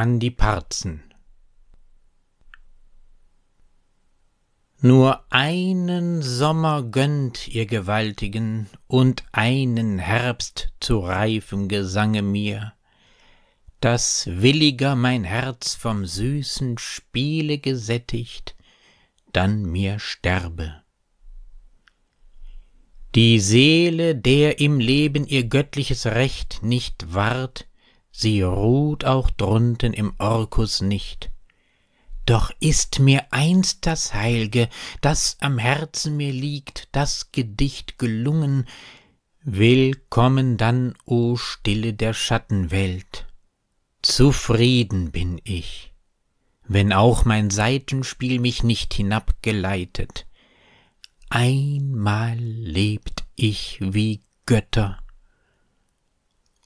an die Parzen. Nur einen Sommer gönnt ihr Gewaltigen und einen Herbst zu reifem Gesange mir, dass williger mein Herz vom süßen Spiele gesättigt, dann mir sterbe. Die Seele, der im Leben ihr göttliches Recht nicht wahrt, sie ruht auch drunten im Orkus nicht. Doch ist mir einst das Heilge, das am Herzen mir liegt, das Gedicht gelungen, willkommen dann, o Stille der Schattenwelt. Zufrieden bin ich, wenn auch mein Seitenspiel mich nicht hinabgeleitet. Einmal lebt ich wie Götter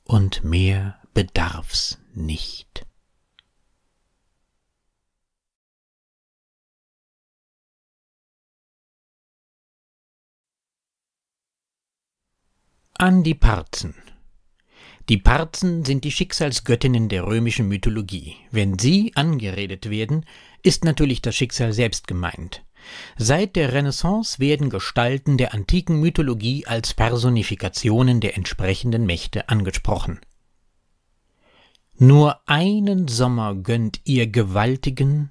und mehr bedarf's nicht. An die Parzen Die Parzen sind die Schicksalsgöttinnen der römischen Mythologie. Wenn sie angeredet werden, ist natürlich das Schicksal selbst gemeint. Seit der Renaissance werden Gestalten der antiken Mythologie als Personifikationen der entsprechenden Mächte angesprochen. Nur einen Sommer gönnt ihr Gewaltigen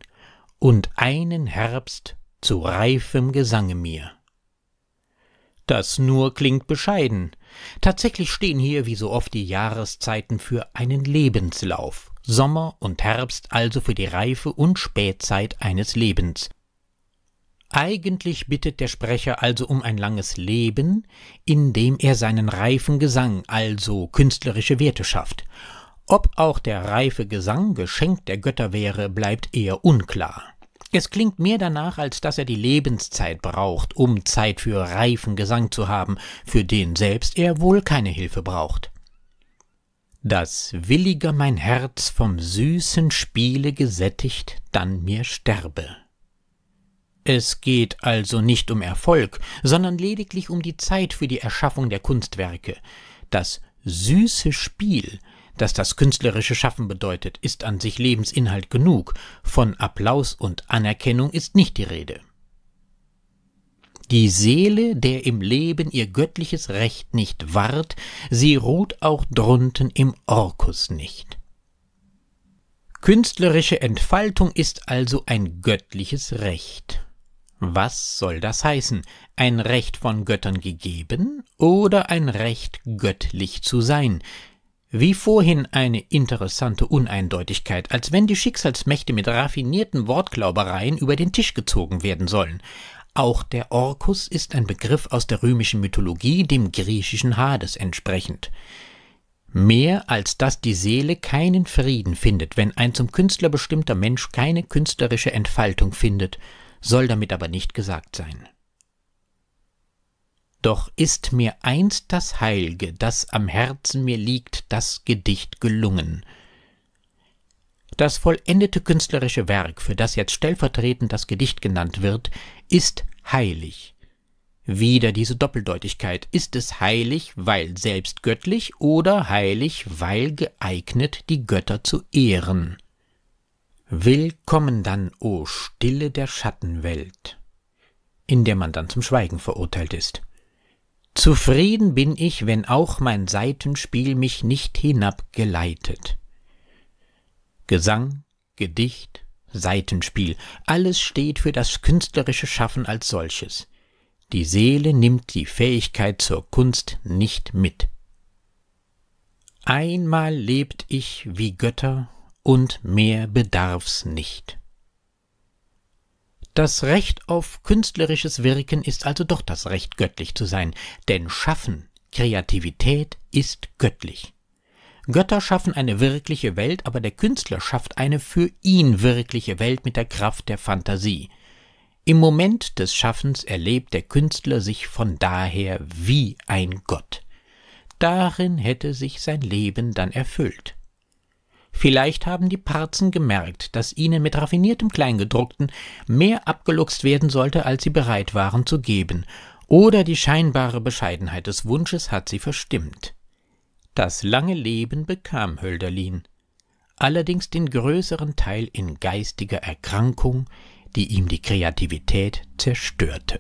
und einen Herbst zu reifem Gesange mir. Das nur klingt bescheiden. Tatsächlich stehen hier wie so oft die Jahreszeiten für einen Lebenslauf. Sommer und Herbst also für die Reife und Spätzeit eines Lebens. Eigentlich bittet der Sprecher also um ein langes Leben, indem er seinen reifen Gesang, also künstlerische Werte schafft. Ob auch der reife Gesang Geschenk der Götter wäre, bleibt eher unklar. Es klingt mehr danach, als dass er die Lebenszeit braucht, um Zeit für reifen Gesang zu haben, für den selbst er wohl keine Hilfe braucht. Dass williger mein Herz vom süßen Spiele gesättigt, dann mir sterbe. Es geht also nicht um Erfolg, sondern lediglich um die Zeit für die Erschaffung der Kunstwerke. Das süße Spiel dass das künstlerische Schaffen bedeutet, ist an sich Lebensinhalt genug, von Applaus und Anerkennung ist nicht die Rede. Die Seele, der im Leben ihr göttliches Recht nicht wahrt, sie ruht auch drunten im Orkus nicht. Künstlerische Entfaltung ist also ein göttliches Recht. Was soll das heißen? Ein Recht von Göttern gegeben oder ein Recht göttlich zu sein? Wie vorhin eine interessante Uneindeutigkeit, als wenn die Schicksalsmächte mit raffinierten Wortglaubereien über den Tisch gezogen werden sollen. Auch der Orkus ist ein Begriff aus der römischen Mythologie, dem griechischen Hades entsprechend. Mehr als dass die Seele keinen Frieden findet, wenn ein zum Künstler bestimmter Mensch keine künstlerische Entfaltung findet, soll damit aber nicht gesagt sein. Doch ist mir einst das Heilge, das am Herzen mir liegt, das Gedicht gelungen. Das vollendete künstlerische Werk, für das jetzt stellvertretend das Gedicht genannt wird, ist heilig. Wieder diese Doppeldeutigkeit. Ist es heilig, weil selbst göttlich oder heilig, weil geeignet, die Götter zu ehren? Willkommen dann, o Stille der Schattenwelt, in der man dann zum Schweigen verurteilt ist. Zufrieden bin ich, wenn auch mein Seitenspiel mich nicht hinabgeleitet. Gesang, Gedicht, Seitenspiel, alles steht für das künstlerische Schaffen als solches. Die Seele nimmt die Fähigkeit zur Kunst nicht mit. Einmal lebt ich wie Götter und mehr bedarf's nicht. Das Recht auf künstlerisches Wirken ist also doch das Recht, göttlich zu sein, denn Schaffen, Kreativität ist göttlich. Götter schaffen eine wirkliche Welt, aber der Künstler schafft eine für ihn wirkliche Welt mit der Kraft der Fantasie. Im Moment des Schaffens erlebt der Künstler sich von daher wie ein Gott. Darin hätte sich sein Leben dann erfüllt. Vielleicht haben die Parzen gemerkt, dass ihnen mit raffiniertem Kleingedruckten mehr abgeluchst werden sollte, als sie bereit waren zu geben, oder die scheinbare Bescheidenheit des Wunsches hat sie verstimmt. Das lange Leben bekam Hölderlin, allerdings den größeren Teil in geistiger Erkrankung, die ihm die Kreativität zerstörte.